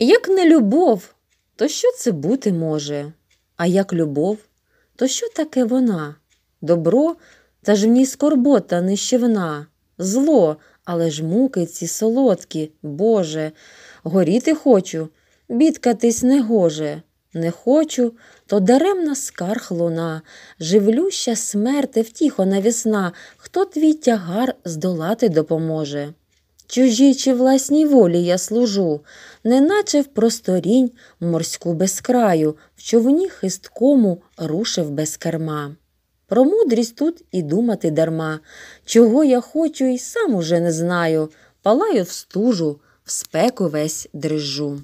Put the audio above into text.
Як не любов, то що це бути може? А як любов, то що таке вона? Добро, та ж в ній скорбота нищівна, зло, але ж муки ці солодкі, Боже, горіти хочу, бідкатись не гоже. Не хочу, то даремна скарг луна, живлюща смерти, втіхо весна, хто твій тягар здолати допоможе чужій чи власній волі я служу, неначе в просторінь морську безкраю, в човні хисткому рушив без керма. Про мудрість тут і думати дарма, чого я хочу, і сам уже не знаю, палаю в стужу, в спеку весь дрижу.